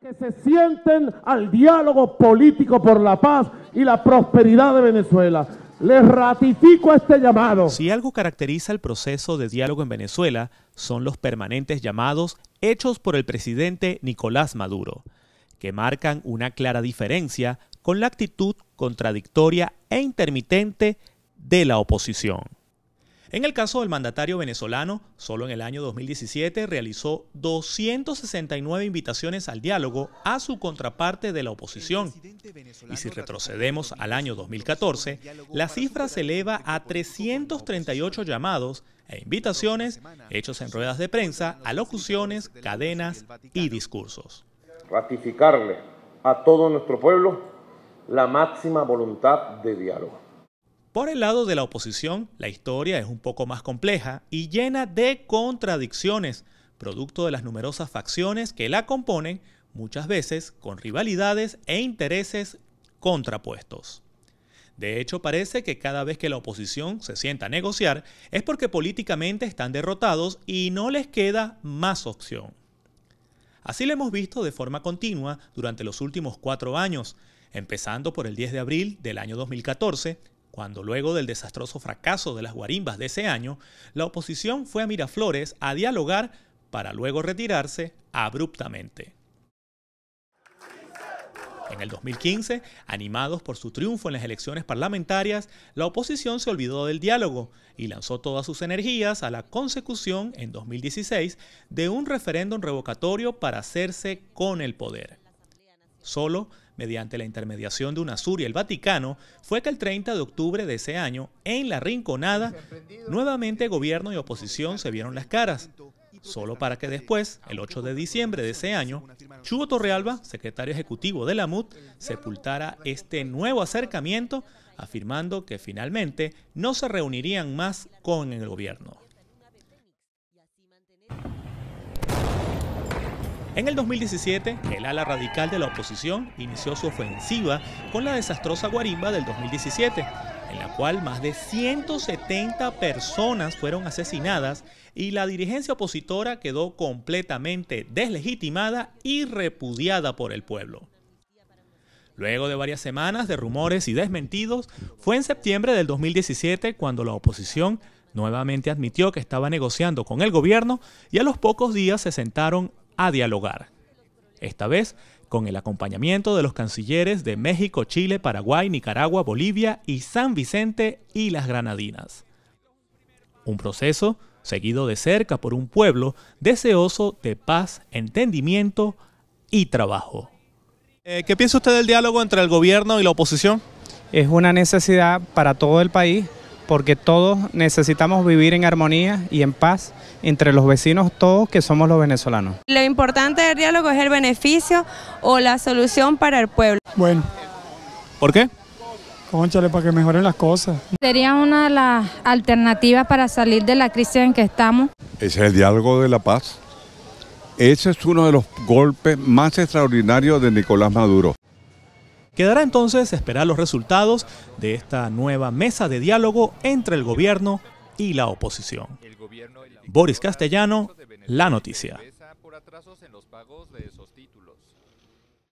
que se sienten al diálogo político por la paz y la prosperidad de Venezuela. Les ratifico este llamado. Si algo caracteriza el proceso de diálogo en Venezuela, son los permanentes llamados hechos por el presidente Nicolás Maduro, que marcan una clara diferencia con la actitud contradictoria e intermitente de la oposición. En el caso del mandatario venezolano, solo en el año 2017 realizó 269 invitaciones al diálogo a su contraparte de la oposición. Y si retrocedemos al año 2014, la cifra se eleva a 338 llamados e invitaciones hechos en ruedas de prensa, alocuciones, cadenas y discursos. Ratificarle a todo nuestro pueblo la máxima voluntad de diálogo. Por el lado de la oposición, la historia es un poco más compleja y llena de contradicciones, producto de las numerosas facciones que la componen, muchas veces con rivalidades e intereses contrapuestos. De hecho, parece que cada vez que la oposición se sienta a negociar es porque políticamente están derrotados y no les queda más opción. Así lo hemos visto de forma continua durante los últimos cuatro años, empezando por el 10 de abril del año 2014, cuando luego del desastroso fracaso de las guarimbas de ese año, la oposición fue a Miraflores a dialogar para luego retirarse abruptamente. En el 2015, animados por su triunfo en las elecciones parlamentarias, la oposición se olvidó del diálogo y lanzó todas sus energías a la consecución, en 2016, de un referéndum revocatorio para hacerse con el poder. Solo mediante la intermediación de UNASUR y el Vaticano, fue que el 30 de octubre de ese año, en la Rinconada, nuevamente gobierno y oposición se vieron las caras. Solo para que después, el 8 de diciembre de ese año, Chugo Torrealba, secretario ejecutivo de la MUT, sepultara este nuevo acercamiento, afirmando que finalmente no se reunirían más con el gobierno. En el 2017, el ala radical de la oposición inició su ofensiva con la desastrosa guarimba del 2017, en la cual más de 170 personas fueron asesinadas y la dirigencia opositora quedó completamente deslegitimada y repudiada por el pueblo. Luego de varias semanas de rumores y desmentidos, fue en septiembre del 2017 cuando la oposición nuevamente admitió que estaba negociando con el gobierno y a los pocos días se sentaron a dialogar. Esta vez con el acompañamiento de los cancilleres de México, Chile, Paraguay, Nicaragua, Bolivia y San Vicente y las Granadinas. Un proceso seguido de cerca por un pueblo deseoso de paz, entendimiento y trabajo. Eh, ¿Qué piensa usted del diálogo entre el gobierno y la oposición? Es una necesidad para todo el país porque todos necesitamos vivir en armonía y en paz entre los vecinos, todos que somos los venezolanos. Lo importante del diálogo es el beneficio o la solución para el pueblo. Bueno. ¿Por qué? Conchale, para que mejoren las cosas. Sería una de las alternativas para salir de la crisis en que estamos. es el diálogo de la paz. Ese es uno de los golpes más extraordinarios de Nicolás Maduro. Quedará entonces esperar los resultados de esta nueva mesa de diálogo entre el gobierno y la oposición. Boris Castellano, La Noticia.